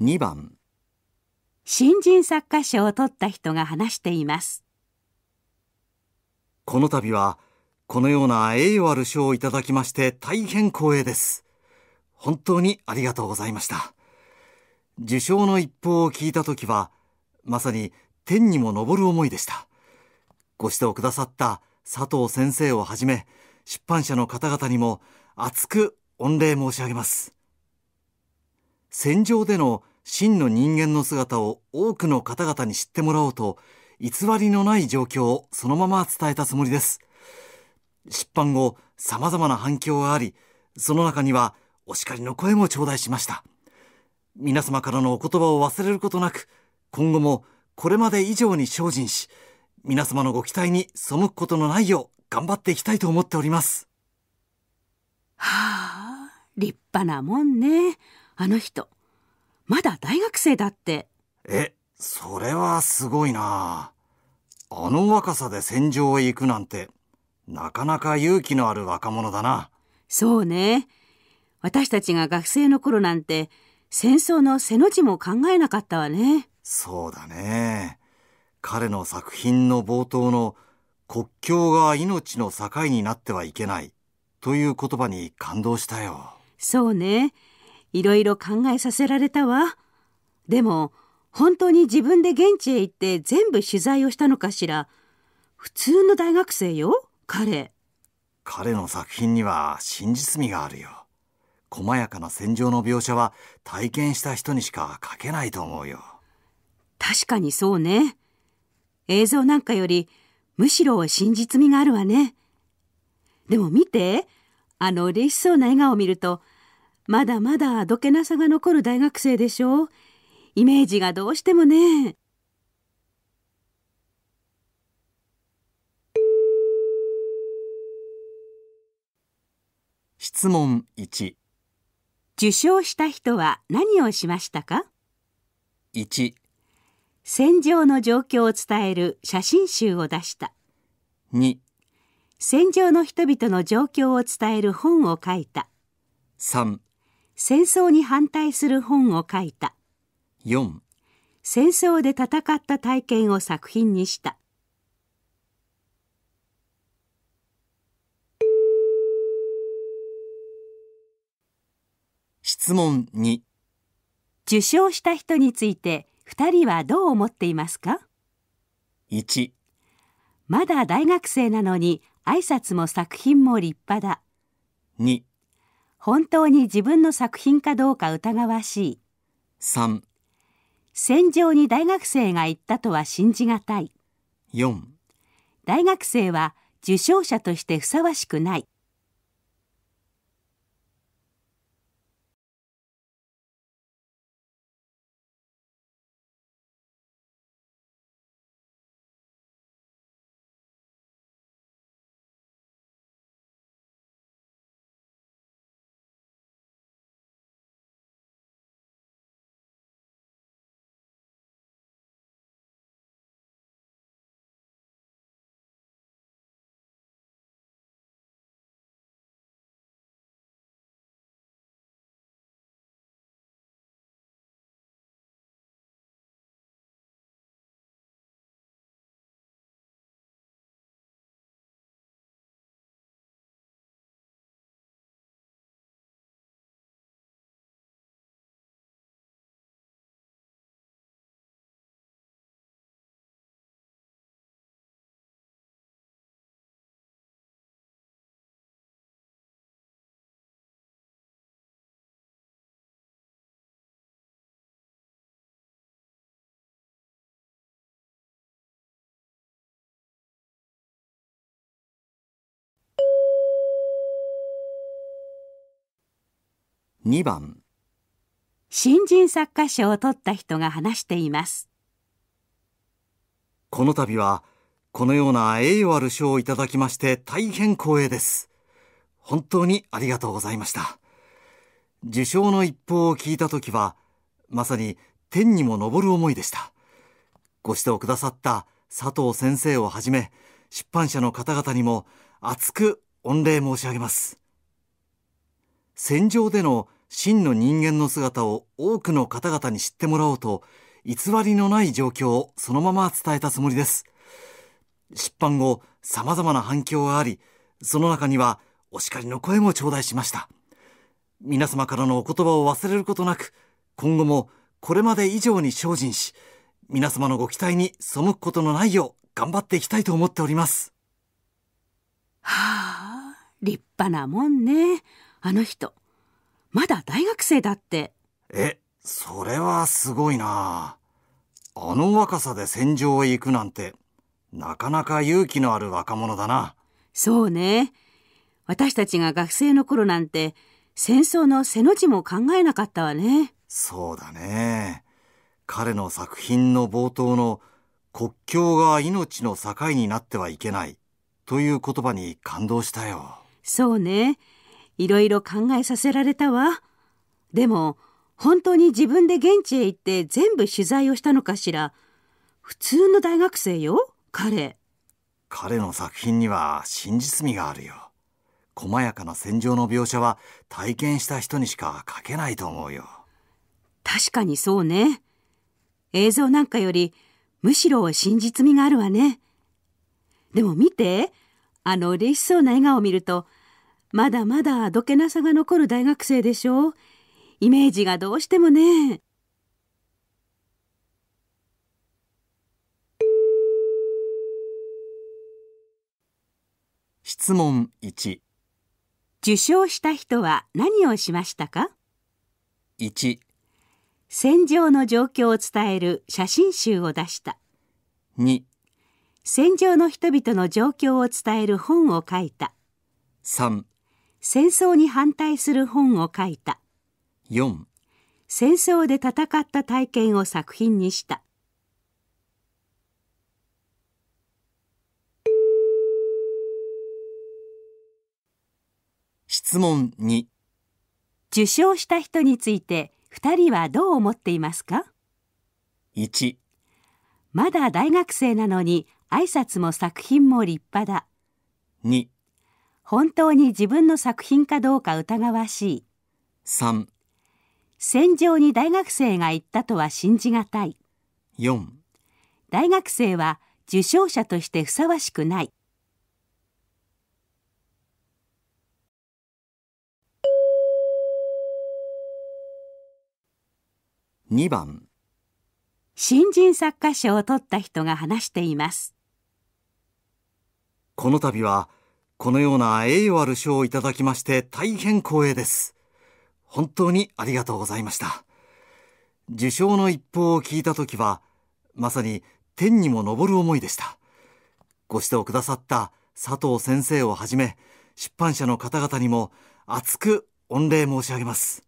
2番新人作家賞を取った人が話していますこの度はこのような栄誉ある賞をいただきまして大変光栄です本当にありがとうございました受賞の一報を聞いた時はまさに天にも昇る思いでしたご指導くださった佐藤先生をはじめ出版社の方々にも厚く御礼申し上げます戦場での真の人間の姿を多くの方々に知ってもらおうと、偽りのない状況をそのまま伝えたつもりです。出版後、様々な反響があり、その中にはお叱りの声も頂戴しました。皆様からのお言葉を忘れることなく、今後もこれまで以上に精進し、皆様のご期待に背くことのないよう頑張っていきたいと思っております。はあ、立派なもんね。あの人まだ大学生だってえそれはすごいなあの若さで戦場へ行くなんてなかなか勇気のある若者だなそうね私たちが学生の頃なんて戦争の背の字も考えなかったわねそうだね彼の作品の冒頭の国境が命の境になってはいけないという言葉に感動したよそうね。いろいろ考えさせられたわ。でも、本当に自分で現地へ行って全部取材をしたのかしら。普通の大学生よ、彼。彼の作品には真実味があるよ。細やかな戦場の描写は体験した人にしか書けないと思うよ。確かにそうね。映像なんかよりむしろ真実味があるわね。でも見て、あの嬉しそうな笑顔を見るとまだまだどけなさが残る大学生でしょう。イメージがどうしてもね。質問1受賞した人は何をしましたか 1, 1戦場の状況を伝える写真集を出した2戦場の人々の状況を伝える本を書いた3戦争に反対する本を書いた4戦争で戦った体験を作品にした質問2受賞した人について2人はどう思っていますか 1, まだ大学生なのに挨拶も作品も立派だ2本当に自分の作品かどうか疑わしい3戦場に大学生が行ったとは信じがたい4大学生は受賞者としてふさわしくない2番新人作家賞を取った人が話していますこの度はこのような栄誉ある賞をいただきまして大変光栄です本当にありがとうございました受賞の一報を聞いた時はまさに天にも昇る思いでしたご指導くださった佐藤先生をはじめ出版社の方々にも厚く御礼申し上げます戦場での真の人間の姿を多くの方々に知ってもらおうと、偽りのない状況をそのまま伝えたつもりです。出版後、様々な反響があり、その中にはお叱りの声も頂戴しました。皆様からのお言葉を忘れることなく、今後もこれまで以上に精進し、皆様のご期待に背くことのないよう頑張っていきたいと思っております。はあ、立派なもんね、あの人。まだ大学生だって。え、それはすごいなあの若さで戦場へ行くなんて、なかなか勇気のある若者だな。そうね。私たちが学生の頃なんて、戦争の背の字も考えなかったわね。そうだね。彼の作品の冒頭の国境が命の境になってはいけないという言葉に感動したよ。そうね。いろいろ考えさせられたわ。でも、本当に自分で現地へ行って全部取材をしたのかしら。普通の大学生よ、彼。彼の作品には真実味があるよ。細やかな戦場の描写は体験した人にしか書けないと思うよ。確かにそうね。映像なんかよりむしろ真実味があるわね。でも見て、あの嬉しそうな笑顔を見るとまだまだあどけなさが残る大学生でしょうイメージがどうしてもね質問1受賞した人は何をしましたか 1, 1戦場の状況を伝える写真集を出した2戦場の人々の状況を伝える本を書いた3戦争に反対する本を書いた4戦争で戦った体験を作品にした質問2受賞した人について2人はどう思っていますか 1, 1まだ大学生なのに挨拶も作品も立派だ 2, 本当に自分の作品かどうか疑わしい3戦場に大学生が行ったとは信じがたい4大学生は受賞者としてふさわしくない2番新人作家賞を取った人が話していますこの度はこのような栄誉ある賞をいただきまして大変光栄です。本当にありがとうございました。受賞の一報を聞いた時は、まさに天にも昇る思いでした。ご指導くださった佐藤先生をはじめ、出版社の方々にも厚く御礼申し上げます。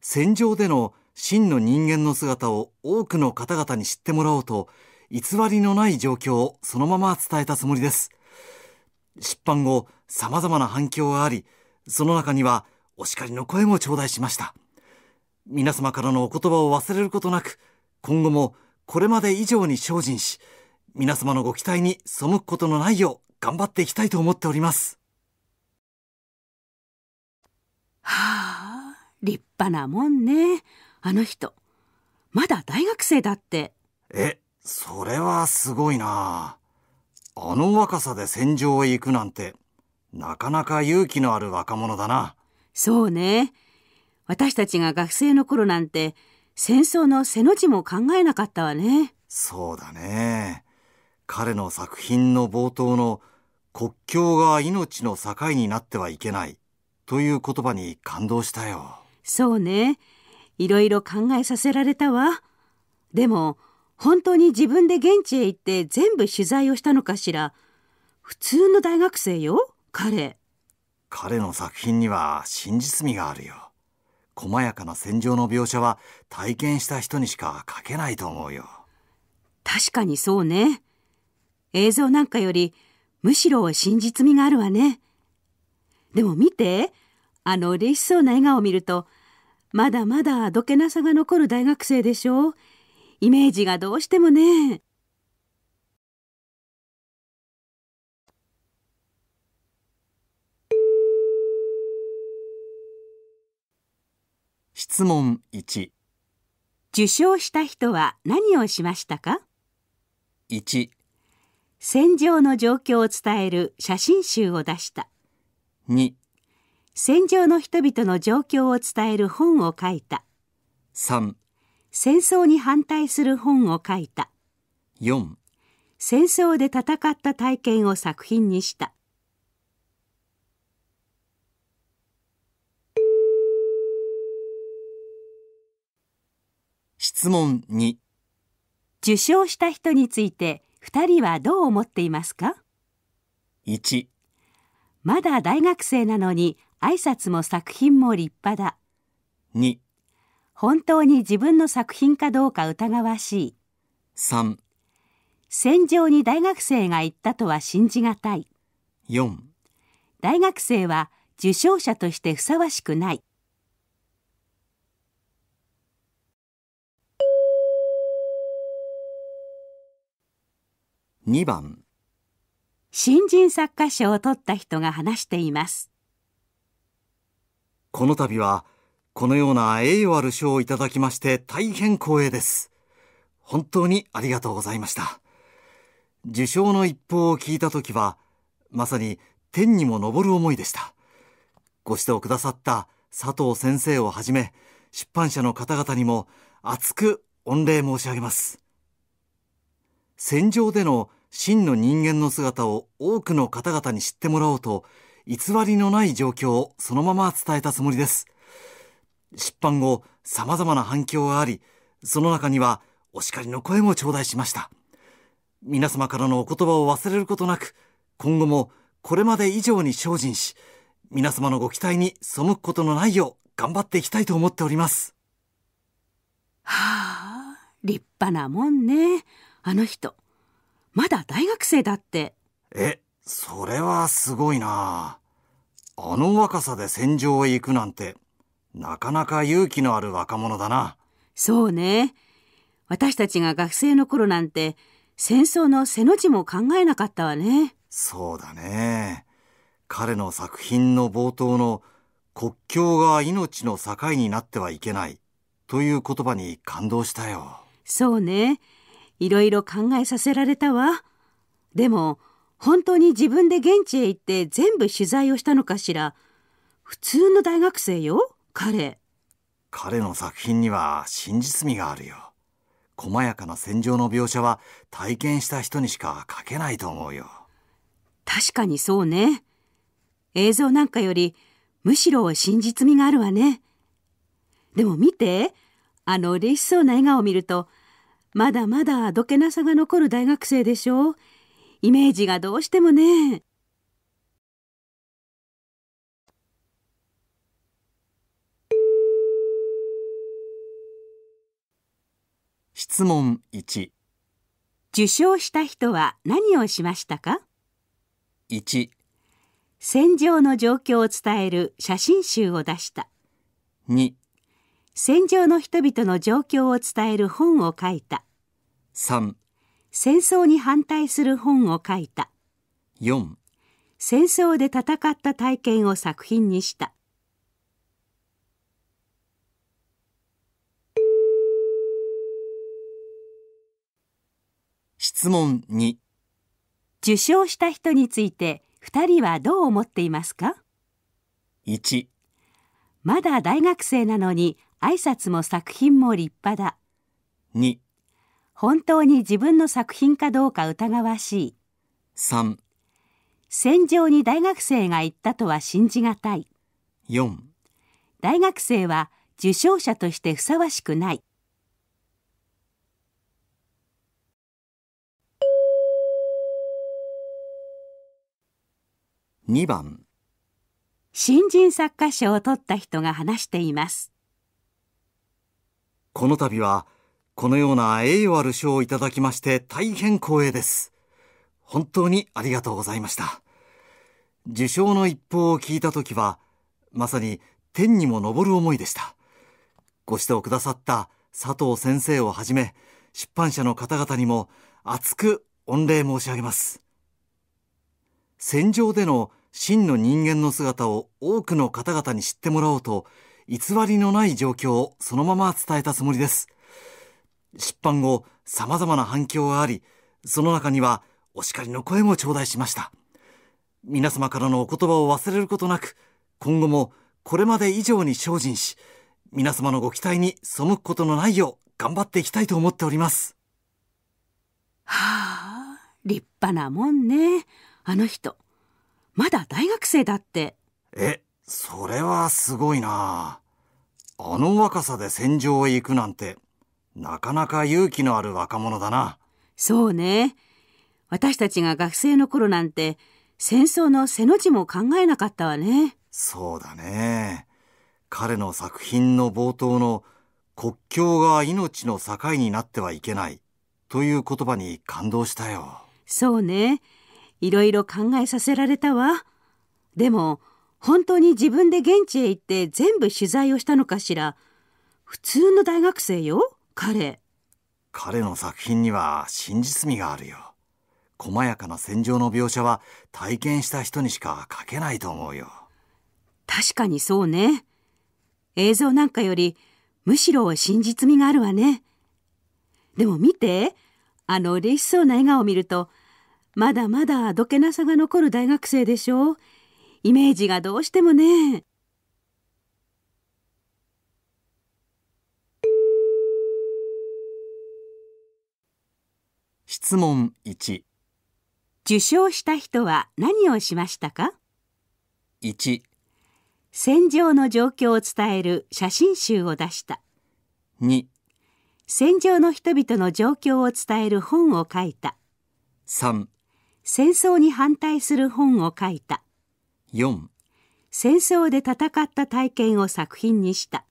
戦場での真の人間の姿を多くの方々に知ってもらおうと、偽りのない状況をそのまま伝えたつもりです。出版後、様々な反響があり、その中にはお叱りの声も頂戴しました。皆様からのお言葉を忘れることなく、今後もこれまで以上に精進し、皆様のご期待に背くことのないよう頑張っていきたいと思っております。はあ、立派なもんね。あの人、まだ大学生だって。え、それはすごいな。あの若さで戦場へ行くなんて、なかなか勇気のある若者だな。そうね。私たちが学生の頃なんて、戦争の背の字も考えなかったわね。そうだね。彼の作品の冒頭の国境が命の境になってはいけないという言葉に感動したよ。そうね。いろいろ考えさせられたわ。でも、本当に自分で現地へ行って全部取材をしたのかしら普通の大学生よ彼彼の作品には真実味があるよ細やかな戦場の描写は体験した人にしか描けないと思うよ確かにそうね映像なんかよりむしろ真実味があるわねでも見てあの嬉しそうな笑顔を見るとまだまだあどけなさが残る大学生でしょうイメージがどうしてもね。質問1受賞した人は何をしましたか 1, 戦場の状況を伝える写真集を出した2戦場の人々の状況を伝える本を書いた3戦争に反対する本を書いた4戦争で戦った体験を作品にした質問2受賞した人について2人はどう思っていますか1まだ大学生なのに挨拶も作品も立派だ2本当に自分の作品かどうか疑わしい3戦場に大学生が行ったとは信じがたい4大学生は受賞者としてふさわしくない2番新人作家賞を取った人が話していますこの度はこのような栄誉ある賞をいただきまして大変光栄です。本当にありがとうございました。受賞の一報を聞いた時は、まさに天にも昇る思いでした。ご指導くださった佐藤先生をはじめ、出版社の方々にも厚く御礼申し上げます。戦場での真の人間の姿を多くの方々に知ってもらおうと、偽りのない状況をそのまま伝えたつもりです。出版後、様々な反響があり、その中にはお叱りの声も頂戴しました。皆様からのお言葉を忘れることなく、今後もこれまで以上に精進し、皆様のご期待に背くことのないよう頑張っていきたいと思っております。はあ、立派なもんね。あの人、まだ大学生だって。え、それはすごいなあの若さで戦場へ行くなんて、なかなか勇気のある若者だな。そうね。私たちが学生の頃なんて、戦争の背の字も考えなかったわね。そうだね。彼の作品の冒頭の国境が命の境になってはいけないという言葉に感動したよ。そうね。いろいろ考えさせられたわ。でも、本当に自分で現地へ行って全部取材をしたのかしら。普通の大学生よ。彼彼の作品には真実味があるよ細やかな戦場の描写は体験した人にしか描けないと思うよ確かにそうね映像なんかよりむしろ真実味があるわねでも見てあの嬉しそうな笑顔を見るとまだまだあどけなさが残る大学生でしょイメージがどうしてもね問1受賞した人は何をしましたか 1, 1戦場の状況を伝える写真集を出した2戦場の人々の状況を伝える本を書いた3戦争に反対する本を書いた4戦争で戦った体験を作品にした質問2受賞した人について2人はどう思っていますか 1, 1まだ大学生なのに挨拶も作品も立派だ 2, 2本当に自分の作品かどうか疑わしい3戦場に大学生が行ったとは信じがたい4大学生は受賞者としてふさわしくない2番新人作家賞を取った人が話していますこの度はこのような栄誉ある賞をいただきまして大変光栄です本当にありがとうございました受賞の一報を聞いた時はまさに天にも昇る思いでしたご指導くださった佐藤先生をはじめ出版社の方々にも厚く御礼申し上げます戦場での真の人間の姿を多くの方々に知ってもらおうと、偽りのない状況をそのまま伝えたつもりです。出版後、さまざまな反響があり、その中にはお叱りの声も頂戴しました。皆様からのお言葉を忘れることなく、今後もこれまで以上に精進し、皆様のご期待に背くことのないよう頑張っていきたいと思っております。はあ、立派なもんね、あの人。まだ大学生だって。え、それはすごいなあの若さで戦場へ行くなんて、なかなか勇気のある若者だな。そうね。私たちが学生の頃なんて、戦争の背の字も考えなかったわね。そうだね。彼の作品の冒頭の国境が命の境になってはいけないという言葉に感動したよ。そうね。いろいろ考えさせられたわ。でも、本当に自分で現地へ行って全部取材をしたのかしら。普通の大学生よ、彼。彼の作品には真実味があるよ。細やかな戦場の描写は体験した人にしか書けないと思うよ。確かにそうね。映像なんかよりむしろ真実味があるわね。でも見て、あの嬉しそうな笑顔を見るとまだまだどけなさが残る大学生でしょう。イメージがどうしてもね。質問1受賞した人は何をしましたか 1, 1戦場の状況を伝える写真集を出した2戦場の人々の状況を伝える本を書いた3戦争に反対する本を書いた4戦争で戦った体験を作品にした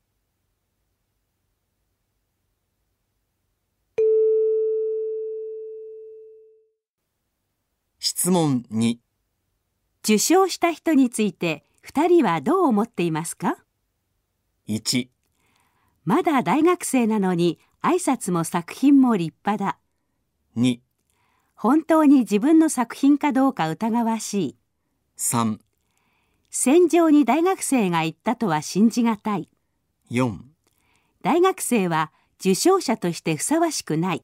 質問2受賞した人について2人はどう思っていますか1まだ大学生なのに挨拶も作品も立派だ2本当に自分の作品かどうか疑わしい3戦場に大学生が行ったとは信じがたい4大学生は受賞者としてふさわしくない